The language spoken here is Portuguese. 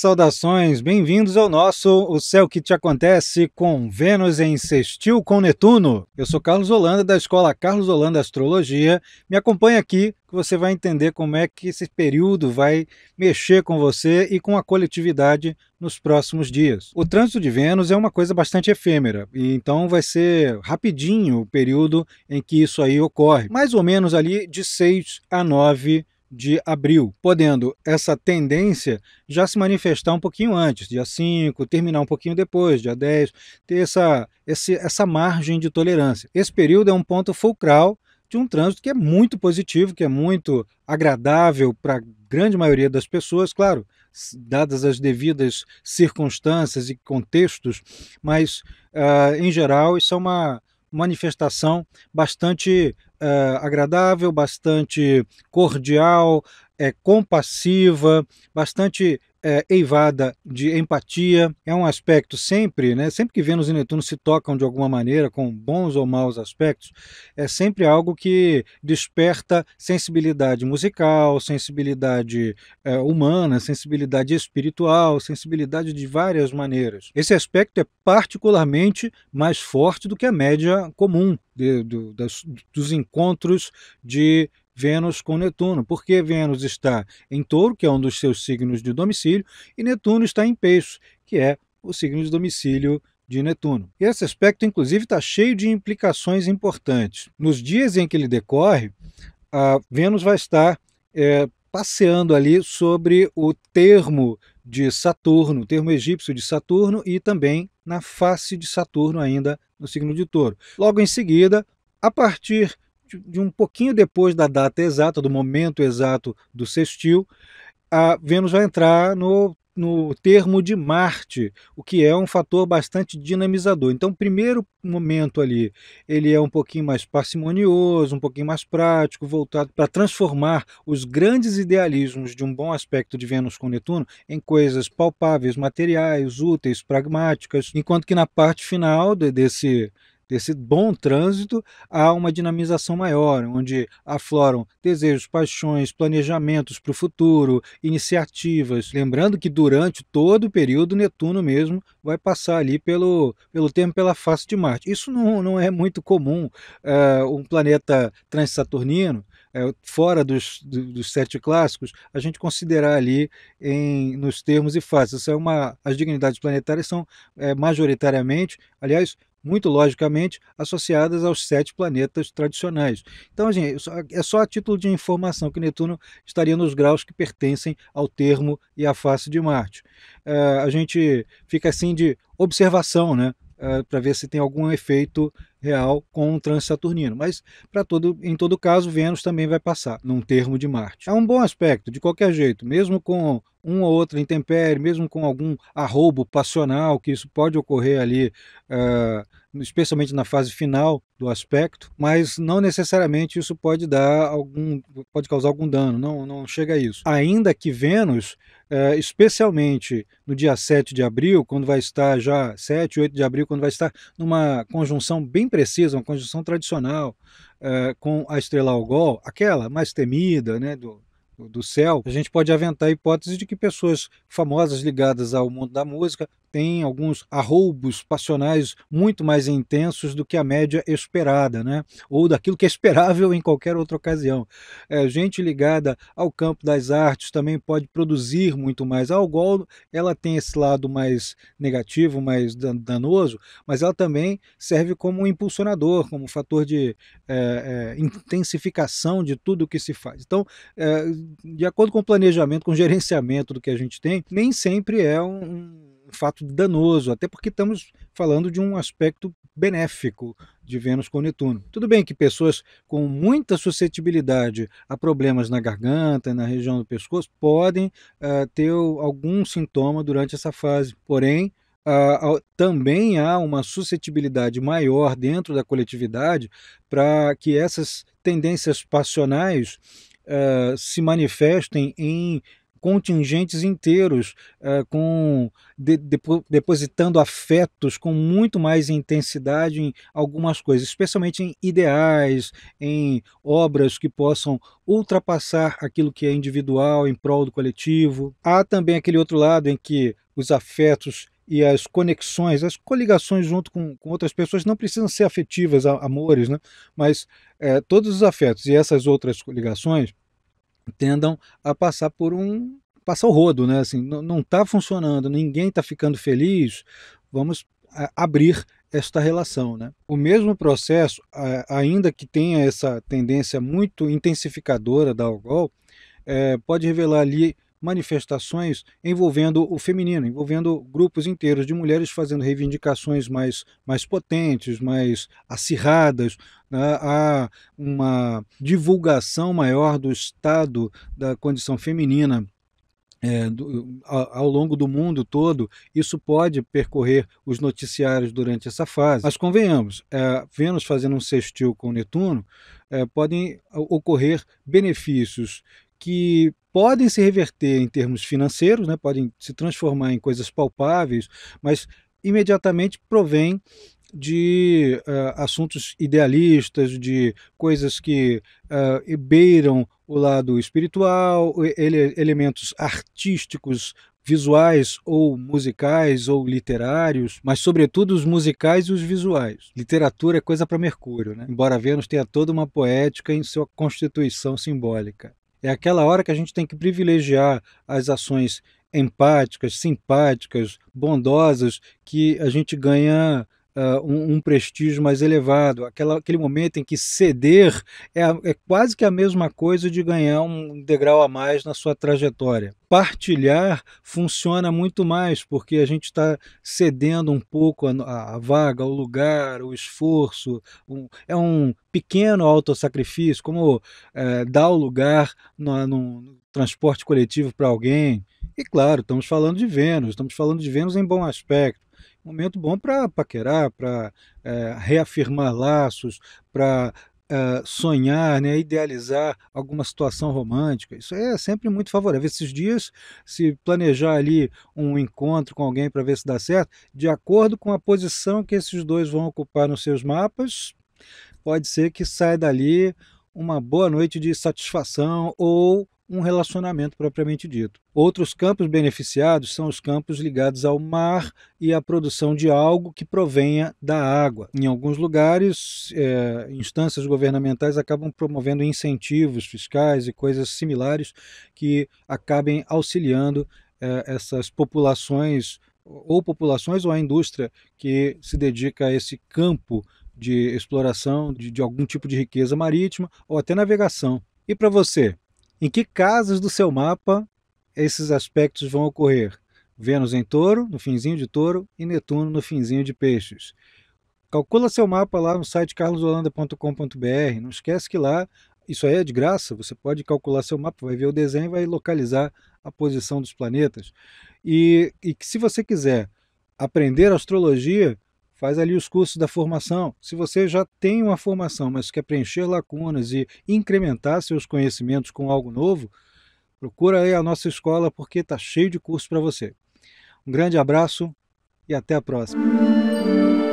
saudações, bem-vindos ao nosso O Céu que Te Acontece com Vênus em Sextil com Netuno. Eu sou Carlos Holanda, da Escola Carlos Holanda Astrologia. Me acompanha aqui que você vai entender como é que esse período vai mexer com você e com a coletividade nos próximos dias. O trânsito de Vênus é uma coisa bastante efêmera, e então vai ser rapidinho o período em que isso aí ocorre, mais ou menos ali de 6 a 9 de abril, podendo essa tendência já se manifestar um pouquinho antes, dia 5, terminar um pouquinho depois, dia 10, ter essa, esse, essa margem de tolerância. Esse período é um ponto fulcral de um trânsito que é muito positivo, que é muito agradável para a grande maioria das pessoas, claro, dadas as devidas circunstâncias e contextos, mas uh, em geral isso é uma manifestação bastante eh, agradável, bastante cordial, é, compassiva, bastante é, eivada de empatia, é um aspecto sempre, né, sempre que Vênus e Netuno se tocam de alguma maneira, com bons ou maus aspectos, é sempre algo que desperta sensibilidade musical, sensibilidade é, humana, sensibilidade espiritual, sensibilidade de várias maneiras. Esse aspecto é particularmente mais forte do que a média comum de, do, das, dos encontros de Vênus com Netuno, porque Vênus está em touro, que é um dos seus signos de domicílio, e Netuno está em peixes, que é o signo de domicílio de Netuno. E esse aspecto, inclusive, está cheio de implicações importantes. Nos dias em que ele decorre, a Vênus vai estar é, passeando ali sobre o termo de Saturno, o termo egípcio de Saturno, e também na face de Saturno, ainda no signo de Touro. Logo em seguida, a partir de um pouquinho depois da data exata, do momento exato do sextil, a Vênus vai entrar no, no termo de Marte, o que é um fator bastante dinamizador. Então, o primeiro momento ali, ele é um pouquinho mais parcimonioso, um pouquinho mais prático, voltado para transformar os grandes idealismos de um bom aspecto de Vênus com Netuno em coisas palpáveis, materiais, úteis, pragmáticas, enquanto que na parte final desse desse bom trânsito há uma dinamização maior, onde afloram desejos, paixões, planejamentos para o futuro, iniciativas. Lembrando que durante todo o período, Netuno mesmo vai passar ali pelo, pelo tempo pela face de Marte. Isso não, não é muito comum, eh, um planeta transsaturnino, eh, fora dos, dos sete clássicos, a gente considerar ali em, nos termos e fases. é uma, as dignidades planetárias são é, majoritariamente, aliás, muito logicamente associadas aos sete planetas tradicionais. Então, gente, assim, é, é só a título de informação que Netuno estaria nos graus que pertencem ao termo e à face de Marte. É, a gente fica assim de observação, né? É, para ver se tem algum efeito real com um trânsito saturnino. Mas, para todo, em todo caso, Vênus também vai passar num termo de Marte. É um bom aspecto, de qualquer jeito, mesmo com um ou outro intempérie, mesmo com algum arrobo passional, que isso pode ocorrer ali. Uh, especialmente na fase final do aspecto, mas não necessariamente isso pode dar algum, pode causar algum dano, não, não chega a isso. Ainda que Vênus, eh, especialmente no dia 7 de abril, quando vai estar já 7, 8 de abril, quando vai estar numa conjunção bem precisa, uma conjunção tradicional eh, com a estrela Algol, aquela mais temida, né, do, do céu, a gente pode aventar a hipótese de que pessoas famosas ligadas ao mundo da música tem alguns arroubos passionais muito mais intensos do que a média esperada, né? ou daquilo que é esperável em qualquer outra ocasião. É, gente ligada ao campo das artes também pode produzir muito mais. A Algol ela tem esse lado mais negativo, mais danoso, mas ela também serve como um impulsionador, como um fator de é, é, intensificação de tudo o que se faz. Então, é, de acordo com o planejamento, com o gerenciamento do que a gente tem, nem sempre é um fato danoso, até porque estamos falando de um aspecto benéfico de Vênus com Netuno. Tudo bem que pessoas com muita suscetibilidade a problemas na garganta, na região do pescoço, podem uh, ter algum sintoma durante essa fase. Porém, uh, uh, também há uma suscetibilidade maior dentro da coletividade para que essas tendências passionais Uh, se manifestem em contingentes inteiros eh, com de, depositando afetos com muito mais intensidade em algumas coisas, especialmente em ideais, em obras que possam ultrapassar aquilo que é individual em prol do coletivo. Há também aquele outro lado em que os afetos e as conexões, as coligações junto com, com outras pessoas não precisam ser afetivas, amores, né? mas é, todos os afetos e essas outras coligações tendam a passar por um passar o rodo, né? Assim, não está funcionando, ninguém está ficando feliz. Vamos abrir esta relação, né? O mesmo processo, ainda que tenha essa tendência muito intensificadora da algol, é, pode revelar ali manifestações envolvendo o feminino, envolvendo grupos inteiros de mulheres fazendo reivindicações mais, mais potentes, mais acirradas, né? há uma divulgação maior do estado da condição feminina é, do, ao, ao longo do mundo todo, isso pode percorrer os noticiários durante essa fase. Mas convenhamos, é, Vênus fazendo um sextil com Netuno, é, podem ocorrer benefícios que podem se reverter em termos financeiros, né, podem se transformar em coisas palpáveis, mas imediatamente provém de uh, assuntos idealistas, de coisas que uh, eh, beiram o lado espiritual, ele, elementos artísticos, visuais ou musicais ou literários, mas sobretudo os musicais e os visuais. Literatura é coisa para Mercúrio, né? embora Vênus tenha toda uma poética em sua constituição simbólica. É aquela hora que a gente tem que privilegiar as ações empáticas, simpáticas, bondosas, que a gente ganha uh, um, um, prestígio mais elevado, Aquela, aquele momento em que ceder é, é quase que a mesma coisa de ganhar um degrau a mais na sua trajetória. Partilhar funciona muito mais, porque a gente está cedendo um pouco a, a, vaga, o lugar, o esforço, um, é um pequeno autossacrifício, como é, dar o lugar no, no, no transporte coletivo para alguém. E claro, estamos falando de Vênus, estamos falando de Vênus em bom aspecto. Momento bom para paquerar, para é, eh, reafirmar laços, para eh, sonhar, né, idealizar alguma situação romântica. Isso é sempre muito favorável. Esses dias, se planejar ali um encontro com alguém para ver se dá certo, de acordo com a posição que esses dois vão ocupar nos seus mapas, pode ser que saia dali uma boa noite de satisfação ou um relacionamento propriamente dito. Outros campos beneficiados são os campos ligados ao mar e à produção de algo que provenha da água. Em alguns lugares, é, instâncias governamentais acabam promovendo incentivos fiscais e coisas similares que acabem auxiliando é, essas populações, ou populações ou a indústria que se dedica a esse campo de exploração de, de algum tipo de riqueza marítima ou até navegação. E para você, em que casas do seu mapa esses aspectos vão ocorrer? Vênus em touro, no finzinho de touro, e Netuno no finzinho de peixes. Calcula seu mapa lá no site carlosolanda.com.br. Não esquece que lá, isso aí é de graça, você pode calcular seu mapa, vai ver o desenho e vai localizar a posição dos planetas. E, e que se você quiser aprender astrologia, faz ali os cursos da formação. Se você já tem uma formação, mas quer preencher lacunas e incrementar seus conhecimentos com algo novo, procura aí a nossa escola porque está cheio de curso para você. Um grande abraço e até a próxima.